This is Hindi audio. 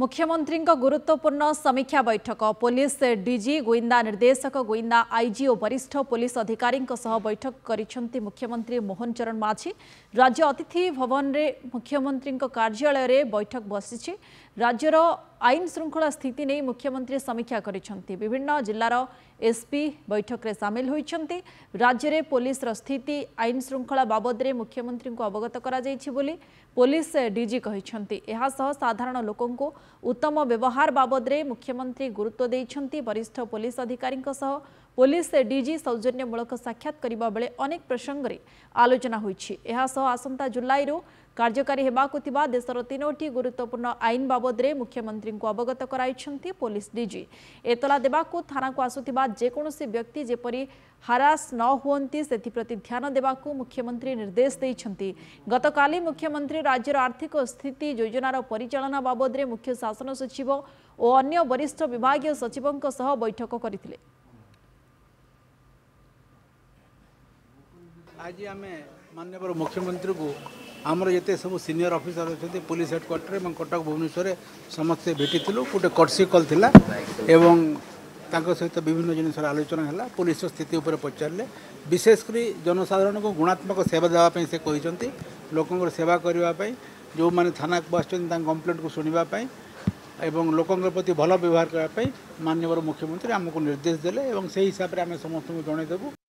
मुख्यमंत्री गुरुत्वपूर्ण समीक्षा बैठक पुलिस डीजी गुइंदा निर्देशक गुइंदा आईजी और वरिष्ठ पुलिस अधिकारी बैठक कर मुख्यमंत्री मोहन चरण माझी राज्य अतिथि भवन में मुख्यमंत्री कार्यालय बैठक बसी राज्यर आईन श्रृंखला स्थिति नहीं मुख्यमंत्री समीक्षा कर जिलार एसपी बैठक में सामिल होती राज्य में पुलिस स्थित आईन श्रृंखला बाबदे मुख्यमंत्री को अवगत बोली पुलिस डीजी कहते साधारण लोक उत्तम व्यवहार बाबदे मुख्यमंत्री गुरुत्व वरिष्ठ पुलिस अधिकारी ପୋଲିସ ଡିଜି ସୌଜନ୍ୟମୂଳକ ସାକ୍ଷାତ କରିବା ବେଳେ ଅନେକ ପ୍ରସଙ୍ଗରେ ଆଲୋଚନା ହୋଇଛି ଏହାସହ ଆସନ୍ତା ଜୁଲାଇରୁ କାର୍ଯ୍ୟକାରୀ ହେବାକୁ ଥିବା ଦେଶର ତିନୋଟି ଗୁରୁତ୍ୱପୂର୍ଣ୍ଣ ଆଇନ ବାବଦରେ ମୁଖ୍ୟମନ୍ତ୍ରୀଙ୍କୁ ଅବଗତ କରାଇଛନ୍ତି ପୋଲିସ ଡିଜି ଏତଲା ଦେବାକୁ ଥାନାକୁ ଆସୁଥିବା ଯେକୌଣସି ବ୍ୟକ୍ତି ଯେପରି ହାରାସ ନ ହୁଅନ୍ତି ସେଥିପ୍ରତି ଧ୍ୟାନ ଦେବାକୁ ମୁଖ୍ୟମନ୍ତ୍ରୀ ନିର୍ଦ୍ଦେଶ ଦେଇଛନ୍ତି ଗତକାଲି ମୁଖ୍ୟମନ୍ତ୍ରୀ ରାଜ୍ୟର ଆର୍ଥିକ ସ୍ଥିତି ଯୋଜନାର ପରିଚାଳନା ବାବଦରେ ମୁଖ୍ୟ ଶାସନ ସଚିବ ଓ ଅନ୍ୟ ବରିଷ୍ଠ ବିଭାଗୀୟ ସଚିବଙ୍କ ସହ ବୈଠକ କରିଥିଲେ আজ আমি মাননীয় মুখ্যমন্ত্রী আমার যেতে সব সিনিয়র অফিসর অনেক পুলিশ হেডকোয়ার্টার এবং কটক ভুবনেশ্বরে সমস্তে ভেটিলু গোটে কর্সি কল লা এবং তাঙ্ক সহিত বিভিন্ন জিনিসর আলোচনা হলা পুলিশর স্থিতি উপরে পচারলে বিশেষ করে জনসাধারণকে গুণাত্মক সেবা দেওয়া সে কিন্তু লোকর সেবা করা যে থানা আসছেন তাঁর কমপ্লেন্টকে শুণবা এবং লোকঙ্ প্রতি ভাল ব্যবহার করা মাননীয় মুখ্যমন্ত্রী আমি নির্দেশ দেলে এবং সেই হিসাবে আমি সমস্ত জনাইদেবু